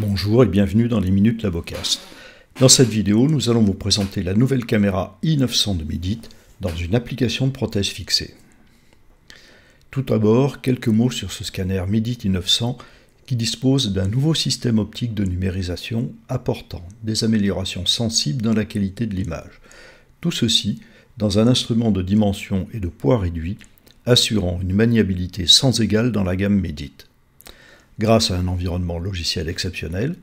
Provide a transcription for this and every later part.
Bonjour et bienvenue dans les Minutes Labocast. Dans cette vidéo, nous allons vous présenter la nouvelle caméra i900 de Medit dans une application de prothèse fixée. Tout d'abord, quelques mots sur ce scanner Medit i900 qui dispose d'un nouveau système optique de numérisation apportant des améliorations sensibles dans la qualité de l'image. Tout ceci dans un instrument de dimension et de poids réduit assurant une maniabilité sans égale dans la gamme Medit. Grâce à un environnement logiciel exceptionnel,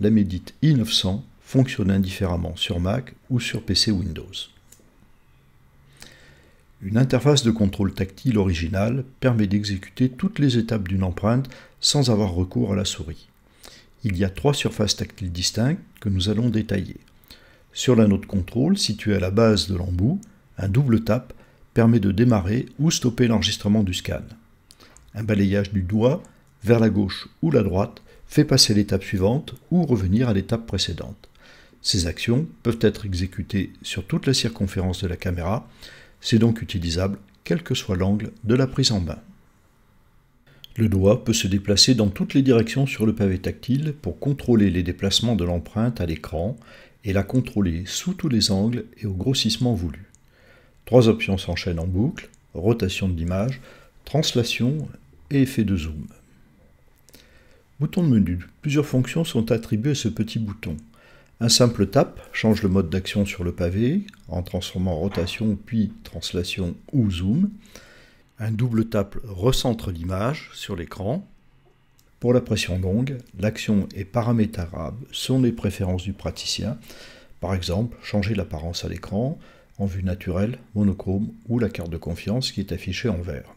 la médite i900 fonctionne indifféremment sur Mac ou sur PC Windows. Une interface de contrôle tactile originale permet d'exécuter toutes les étapes d'une empreinte sans avoir recours à la souris. Il y a trois surfaces tactiles distinctes que nous allons détailler. Sur l'anneau de contrôle situé à la base de l'embout, un double tap permet de démarrer ou stopper l'enregistrement du scan. Un balayage du doigt vers la gauche ou la droite fait passer l'étape suivante ou revenir à l'étape précédente. Ces actions peuvent être exécutées sur toute la circonférence de la caméra, c'est donc utilisable quel que soit l'angle de la prise en main. Le doigt peut se déplacer dans toutes les directions sur le pavé tactile pour contrôler les déplacements de l'empreinte à l'écran et la contrôler sous tous les angles et au grossissement voulu. Trois options s'enchaînent en boucle, rotation de l'image, translation et effet de zoom. Bouton de menu. Plusieurs fonctions sont attribuées à ce petit bouton. Un simple tap change le mode d'action sur le pavé en transformant rotation puis translation ou zoom. Un double tap recentre l'image sur l'écran. Pour la pression longue, l'action et paramètres arabes sont les préférences du praticien. Par exemple, changer l'apparence à l'écran en vue naturelle, monochrome ou la carte de confiance qui est affichée en vert.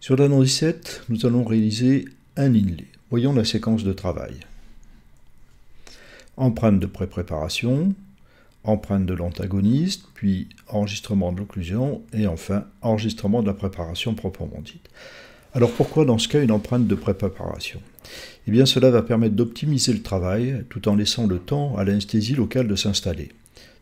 Sur l'annonce 17, nous allons réaliser un inlay. Voyons la séquence de travail. Empreinte de pré-préparation, empreinte de l'antagoniste, puis enregistrement de l'occlusion, et enfin enregistrement de la préparation proprement dite. Alors pourquoi dans ce cas une empreinte de pré-préparation Eh bien cela va permettre d'optimiser le travail tout en laissant le temps à l'anesthésie locale de s'installer.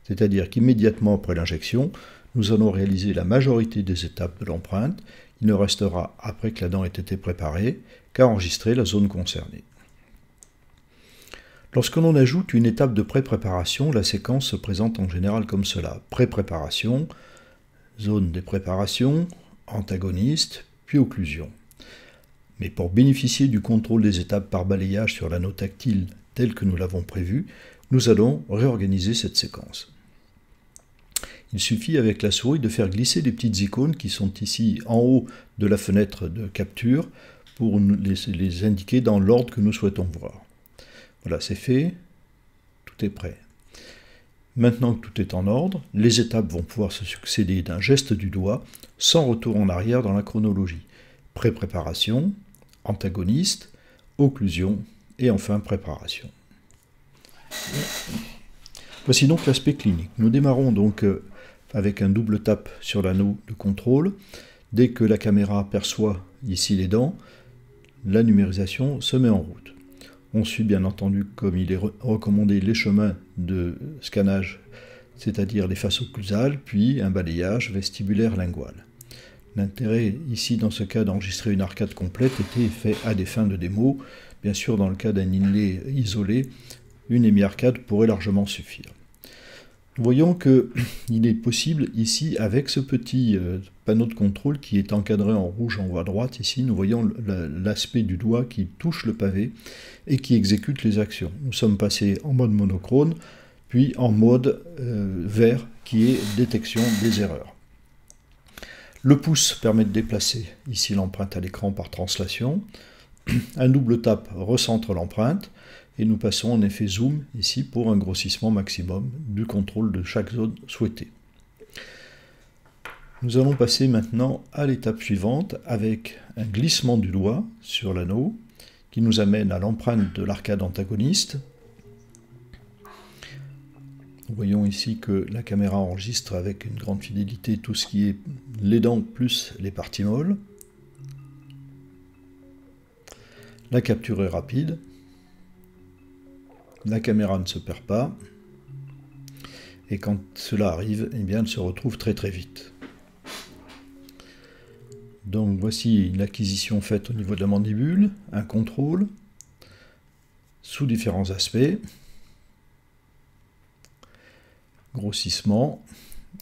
C'est-à-dire qu'immédiatement après l'injection, nous allons réaliser la majorité des étapes de l'empreinte il ne restera, après que la dent ait été préparée, qu'à enregistrer la zone concernée. Lorsque l'on ajoute une étape de pré-préparation, la séquence se présente en général comme cela. Pré-préparation, zone des préparations, antagoniste, puis occlusion. Mais pour bénéficier du contrôle des étapes par balayage sur l'anneau tactile tel que nous l'avons prévu, nous allons réorganiser cette séquence. Il suffit avec la souris de faire glisser les petites icônes qui sont ici en haut de la fenêtre de capture pour les, les indiquer dans l'ordre que nous souhaitons voir. Voilà, c'est fait. Tout est prêt. Maintenant que tout est en ordre, les étapes vont pouvoir se succéder d'un geste du doigt, sans retour en arrière dans la chronologie. Pré-préparation, antagoniste, occlusion et enfin préparation. Voici donc l'aspect clinique. Nous démarrons donc euh, avec un double tap sur l'anneau de contrôle. Dès que la caméra perçoit ici les dents, la numérisation se met en route. On suit bien entendu, comme il est recommandé, les chemins de scannage, c'est-à-dire les faces occlusales, puis un balayage vestibulaire lingual. L'intérêt ici, dans ce cas, d'enregistrer une arcade complète était fait à des fins de démo. Bien sûr, dans le cas d'un inlay isolé, une émi-arcade pourrait largement suffire voyons qu'il est possible ici, avec ce petit euh, panneau de contrôle qui est encadré en rouge en haut à droite, ici nous voyons l'aspect du doigt qui touche le pavé et qui exécute les actions. Nous sommes passés en mode monochrome, puis en mode euh, vert qui est détection des erreurs. Le pouce permet de déplacer ici l'empreinte à l'écran par translation. Un double tap recentre l'empreinte et nous passons en effet zoom ici pour un grossissement maximum du contrôle de chaque zone souhaitée. Nous allons passer maintenant à l'étape suivante avec un glissement du doigt sur l'anneau qui nous amène à l'empreinte de l'arcade antagoniste. voyons ici que la caméra enregistre avec une grande fidélité tout ce qui est les dents plus les parties molles. La capture est rapide, la caméra ne se perd pas. Et quand cela arrive, eh bien, elle se retrouve très très vite. Donc voici une acquisition faite au niveau de la mandibule, un contrôle, sous différents aspects, grossissement,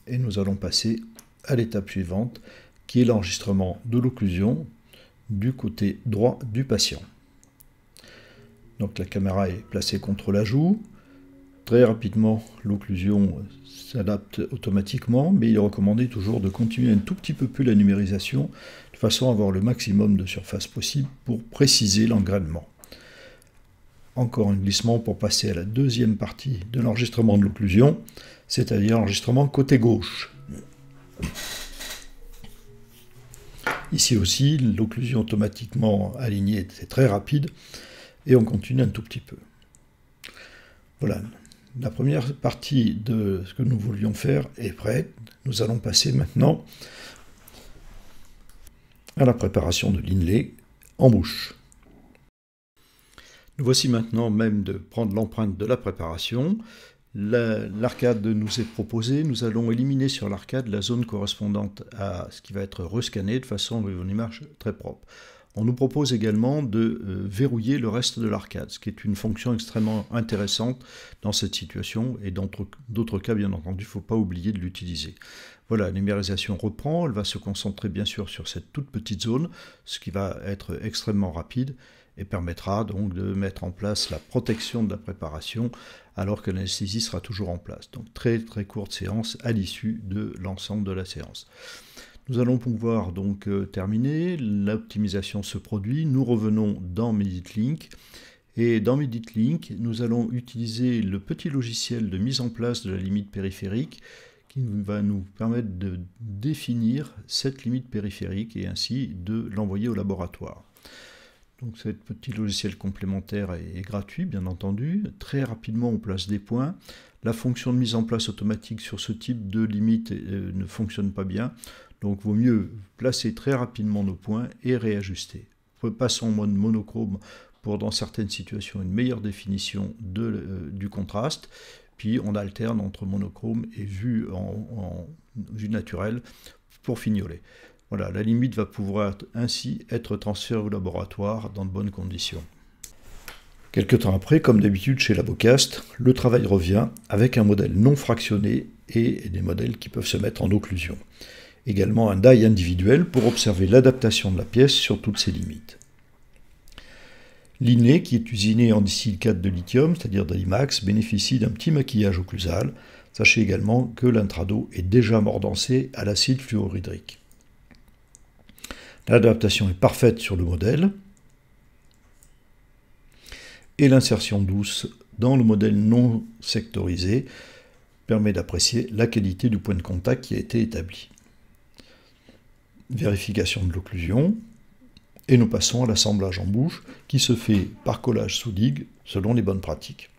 et nous allons passer à l'étape suivante, qui est l'enregistrement de l'occlusion du côté droit du patient. Donc la caméra est placée contre la joue. Très rapidement, l'occlusion s'adapte automatiquement, mais il est recommandé toujours de continuer un tout petit peu plus la numérisation, de façon à avoir le maximum de surface possible pour préciser l'engrainement. Encore un glissement pour passer à la deuxième partie de l'enregistrement de l'occlusion, c'est-à-dire l'enregistrement côté gauche. Ici aussi, l'occlusion automatiquement alignée était très rapide, et on continue un tout petit peu. Voilà, la première partie de ce que nous voulions faire est prête. Nous allons passer maintenant à la préparation de l'inlay en bouche. Nous voici maintenant même de prendre l'empreinte de la préparation. L'arcade nous est proposée. Nous allons éliminer sur l'arcade la zone correspondante à ce qui va être rescanné de façon à une image très propre. On nous propose également de euh, verrouiller le reste de l'arcade, ce qui est une fonction extrêmement intéressante dans cette situation et dans d'autres cas, bien entendu, il ne faut pas oublier de l'utiliser. Voilà, la numérisation reprend, elle va se concentrer bien sûr sur cette toute petite zone, ce qui va être extrêmement rapide et permettra donc de mettre en place la protection de la préparation alors que l'anesthésie sera toujours en place. Donc très très courte séance à l'issue de l'ensemble de la séance. Nous allons pouvoir donc euh, terminer, l'optimisation se produit, nous revenons dans MeditLink et dans MeditLink nous allons utiliser le petit logiciel de mise en place de la limite périphérique qui va nous permettre de définir cette limite périphérique et ainsi de l'envoyer au laboratoire. Donc ce petit logiciel complémentaire est, gratuit, bien entendu. Très rapidement, on place des points. La fonction de mise en place automatique sur ce type de limite euh, ne fonctionne pas bien. Donc vaut mieux placer très rapidement nos points et réajuster. Passons en mode monochrome pour dans certaines situations une meilleure définition euh, du contraste. Puis on alterne entre monochrome et vue en, vue naturelle pour fignoler. Voilà, la limite va pouvoir ainsi être transférée au laboratoire dans de bonnes conditions. Quelque temps après, comme d'habitude chez Labocast, le travail revient avec un modèle non fractionné et des modèles qui peuvent se mettre en occlusion également un die individuel pour observer l'adaptation de la pièce sur toutes ses limites. L'inné, qui est usiné en 4 de lithium, c'est-à-dire d'Alimax, bénéficie d'un petit maquillage occlusal. Sachez également que l'intrado est déjà mordancé à l'acide fluorhydrique. L'adaptation est parfaite sur le modèle. Et l'insertion douce dans le modèle non sectorisé permet d'apprécier la qualité du point de contact qui a été établi vérification de l'occlusion, et nous passons à l'assemblage en bouche qui se fait par collage sous digue selon les bonnes pratiques.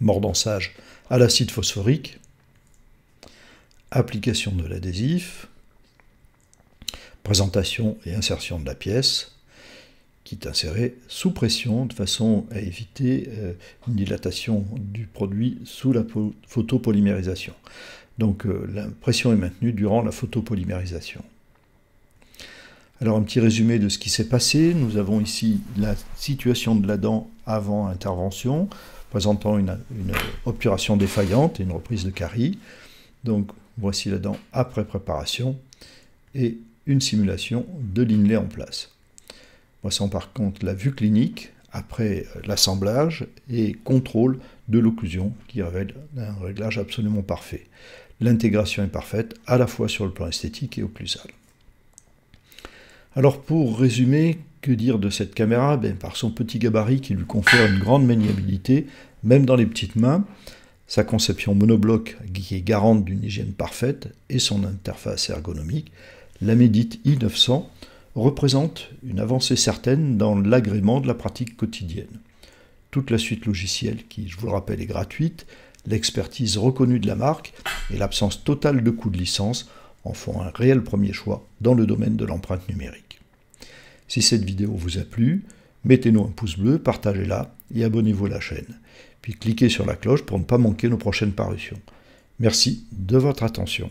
Mordansage à l'acide phosphorique, application de l'adhésif, présentation et insertion de la pièce, qui est insérée sous pression de façon à éviter euh, une dilatation du produit sous la photopolymérisation. Donc euh, la pression est maintenue durant la photopolymérisation. Alors un petit résumé de ce qui s'est passé. Nous avons ici la situation de la dent avant intervention, présentant une, obturation défaillante et une reprise de carie. Donc voici la dent après préparation et une simulation de l'INLAY en place. Voici par contre la vue clinique après euh, l'assemblage et contrôle de l'occlusion qui révèle un réglage absolument parfait l'intégration est parfaite, à la fois sur le plan esthétique et au plus occlusal. Alors pour résumer, que dire de cette caméra ben, Par son petit gabarit qui lui confère une grande maniabilité, même dans les petites mains, sa conception monobloc qui est garante d'une hygiène parfaite et son interface ergonomique, la Medit i900 représente une avancée certaine dans l'agrément de la pratique quotidienne. Toute la suite logicielle qui, je vous le rappelle, est gratuite, l'expertise reconnue de la marque et l'absence totale de coûts de licence en font un réel premier choix dans le domaine de l'empreinte numérique. Si cette vidéo vous a plu, mettez-nous un pouce bleu, partagez-la et abonnez-vous à la chaîne. Puis cliquez sur la cloche pour ne pas manquer nos prochaines parutions. Merci de votre attention.